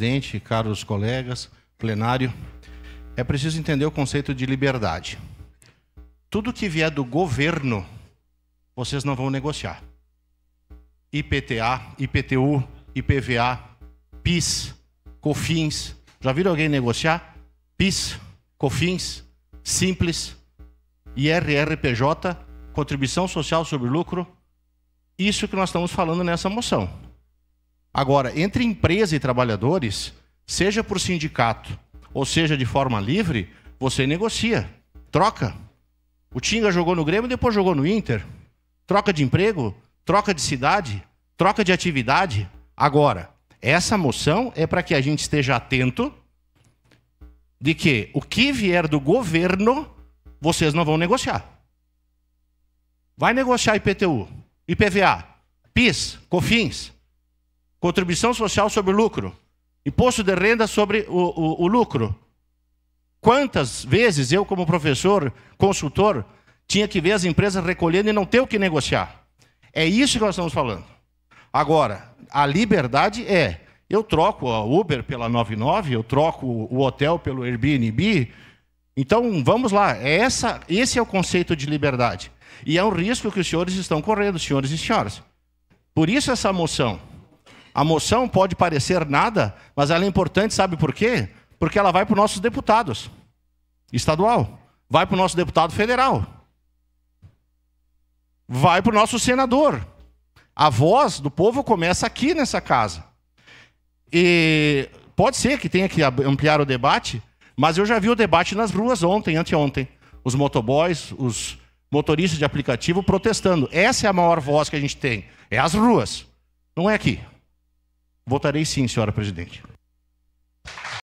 presidente, caros colegas, plenário, é preciso entender o conceito de liberdade. Tudo que vier do governo, vocês não vão negociar. IPTA, IPTU, IPVA, PIS, COFINS. Já viram alguém negociar? PIS, COFINS, Simples, IRRPJ, Contribuição Social sobre Lucro. Isso que nós estamos falando nessa moção. Agora, entre empresa e trabalhadores, seja por sindicato ou seja de forma livre, você negocia, troca. O Tinga jogou no Grêmio, e depois jogou no Inter. Troca de emprego, troca de cidade, troca de atividade. Agora, essa moção é para que a gente esteja atento de que o que vier do governo, vocês não vão negociar. Vai negociar IPTU, IPVA, PIS, COFINS, contribuição social sobre o lucro, imposto de renda sobre o, o, o lucro. Quantas vezes eu, como professor, consultor, tinha que ver as empresas recolhendo e não ter o que negociar? É isso que nós estamos falando. Agora, a liberdade é: eu troco a Uber pela 99, eu troco o hotel pelo Airbnb. Então, vamos lá, é essa, esse é o conceito de liberdade. E é um risco que os senhores estão correndo, senhores e senhoras. Por isso essa moção. A moção pode parecer nada, mas ela é importante, sabe por quê? Porque ela vai para os nossos deputados estadual, vai para o nosso deputado federal, vai para o nosso senador. A voz do povo começa aqui nessa casa. E pode ser que tenha que ampliar o debate, mas eu já vi o debate nas ruas ontem, anteontem. Os motoboys, os motoristas de aplicativo protestando. Essa é a maior voz que a gente tem. É as ruas, não é aqui. Votarei sim, senhora presidente.